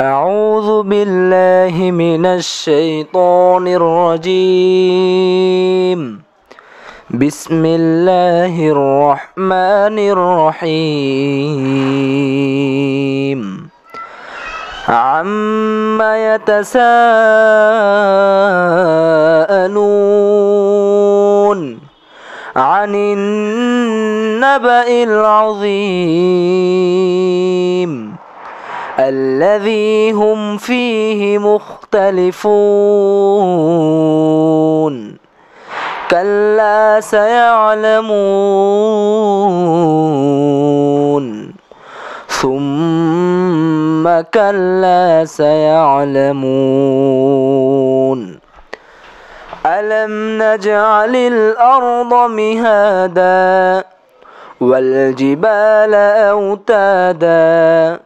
أعوذ بالله من الشيطان الرجيم بسم الله الرحمن الرحيم عما يتساءلون عن النبأ العظيم الذي هم فيه مختلفون كلا سيعلمون ثم كلا سيعلمون ألم نجعل الأرض مهادا والجبال أوتادا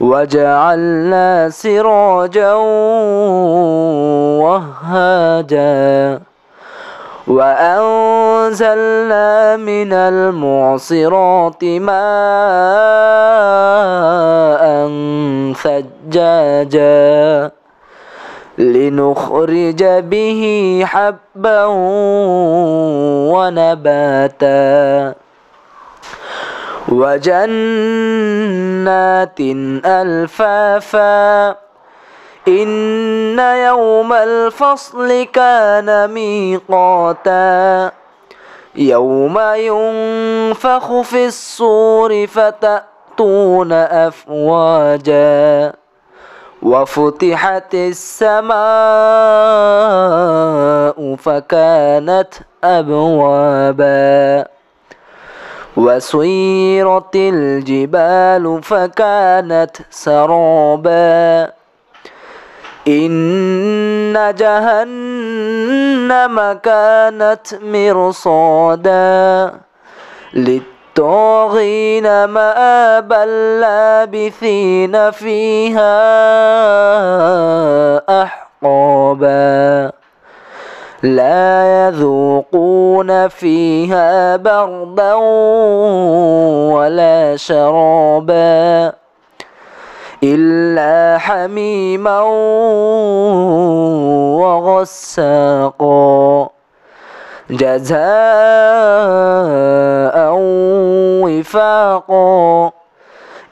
وجعلنا سراجا وهاجا وأنزلنا من المعصرات ماء ثجاجا لنخرج به حبا ونباتا وجنات ألفافا إن يوم الفصل كان ميقاتا يوم ينفخ في الصور فتأتون أفواجا وفتحت السماء فكانت أبوابا وسيرت الجبال فكانت سرابا إن جهنم كانت مرصادا للطاغين مآبا لابثين فيها أحقابا لا يذوقون فيها بردا ولا شرابا إلا حميما وغساقا جزاء وفاقا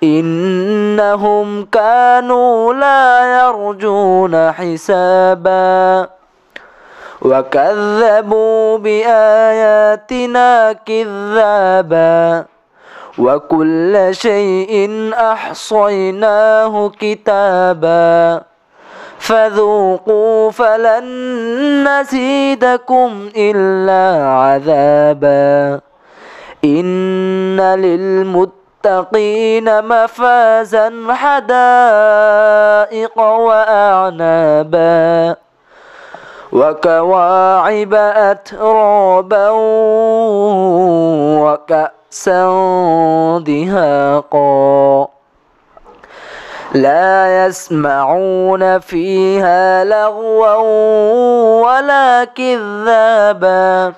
إنهم كانوا لا يرجون حسابا وكذبوا بآياتنا كذابا وكل شيء أحصيناه كتابا فذوقوا فلن نزيدكم إلا عذابا إن للمتقين مفازا حدائق وأعنابا وكواعب أترابا وكأسا دهاقا لا يسمعون فيها لغوا ولا كذابا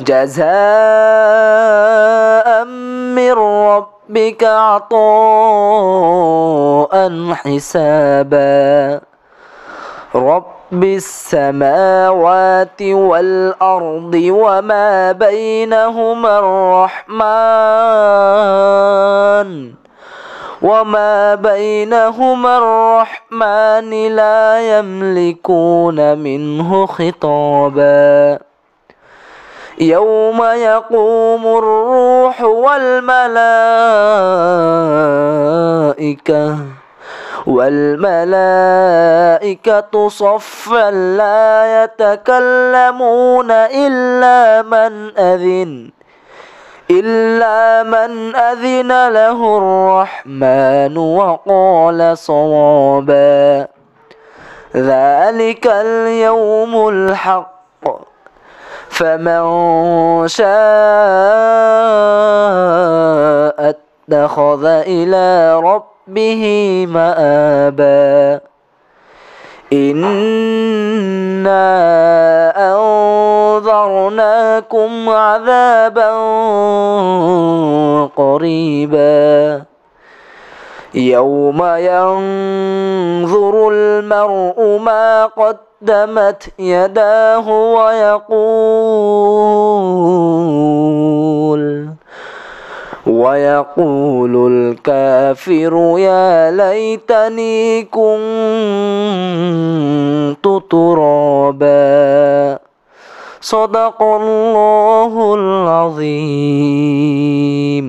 جزاء من ربك عطاء حسابا رب السماوات والأرض وما بينهما الرحمن وما بينهما الرحمن لا يملكون منه خطابا يوم يقوم الروح والملائكه والملائكة صفا لا يتكلمون إلا من أذن إلا من أذن له الرحمن وقال صوابا ذلك اليوم الحق فمن شاء اتخذ إلى ربه به مآبا إنا أنذرناكم عذابا قريبا يوم ينظر المرء ما قدمت يداه ويقول ويقول الكافر يا ليتني كنت ترابا صدق الله العظيم